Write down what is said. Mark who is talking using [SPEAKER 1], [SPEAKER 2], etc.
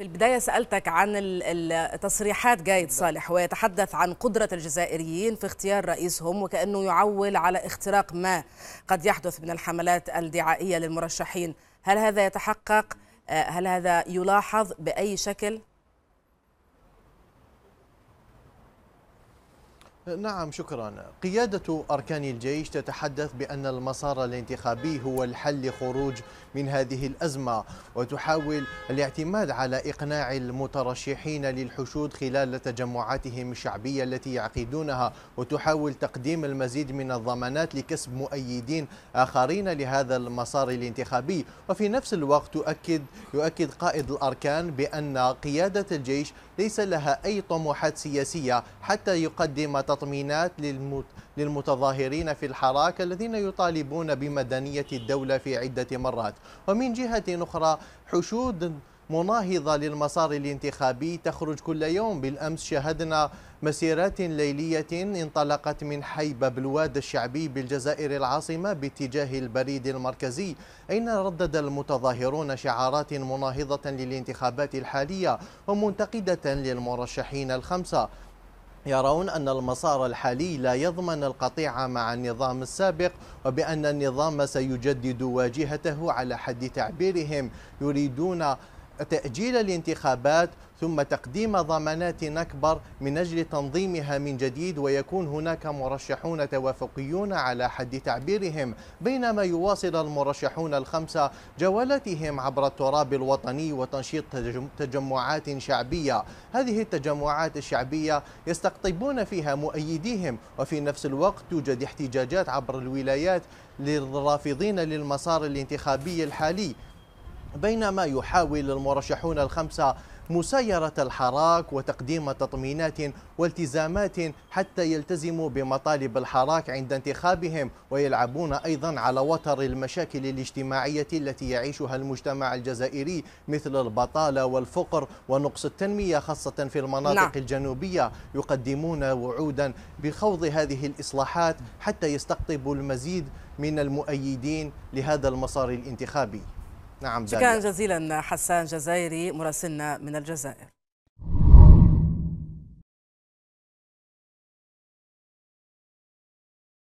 [SPEAKER 1] في البداية سألتك عن تصريحات جايد صالح ويتحدث عن قدرة الجزائريين في اختيار رئيسهم وكأنه يعول على اختراق ما قد يحدث من الحملات الدعائية للمرشحين هل هذا يتحقق؟ آه، هل هذا يلاحظ بأي شكل؟
[SPEAKER 2] نعم شكرا قيادة أركان الجيش تتحدث بأن المسار الانتخابي هو الحل لخروج من هذه الأزمة وتحاول الاعتماد على إقناع المترشحين للحشود خلال تجمعاتهم الشعبية التي يعقدونها وتحاول تقديم المزيد من الضمانات لكسب مؤيدين آخرين لهذا المسار الانتخابي وفي نفس الوقت تؤكد يؤكد قائد الأركان بأن قيادة الجيش ليس لها أي طموحات سياسية حتى يقدم تطبيق التطمينات للمتظاهرين في الحراك الذين يطالبون بمدنية الدولة في عدة مرات ومن جهة أخرى حشود مناهضة للمسار الانتخابي تخرج كل يوم بالأمس شهدنا مسيرات ليلية انطلقت من حي بابلواد الشعبي بالجزائر العاصمة باتجاه البريد المركزي أين ردد المتظاهرون شعارات مناهضة للانتخابات الحالية ومنتقدة للمرشحين الخمسة يرون أن المسار الحالي لا يضمن القطيعة مع النظام السابق وبأن النظام سيجدد واجهته على حد تعبيرهم يريدون تأجيل الانتخابات ثم تقديم ضمانات أكبر من أجل تنظيمها من جديد ويكون هناك مرشحون توافقيون على حد تعبيرهم بينما يواصل المرشحون الخمسة جولاتهم عبر التراب الوطني وتنشيط تجمعات شعبية هذه التجمعات الشعبية يستقطبون فيها مؤيديهم وفي نفس الوقت توجد احتجاجات عبر الولايات للرافضين للمسار الانتخابي الحالي بينما يحاول المرشحون الخمسة مسايرة الحراك وتقديم تطمينات والتزامات حتى يلتزموا بمطالب الحراك عند انتخابهم ويلعبون أيضا على وتر المشاكل الاجتماعية التي يعيشها المجتمع الجزائري مثل البطالة والفقر ونقص التنمية خاصة في المناطق لا. نعم. الجنوبية يقدمون وعودا بخوض هذه الإصلاحات حتى يستقطبوا المزيد من المؤيدين لهذا المسار الانتخابي نعم شكرا
[SPEAKER 1] جزيلا حسان جزائري مراسلنا من الجزائر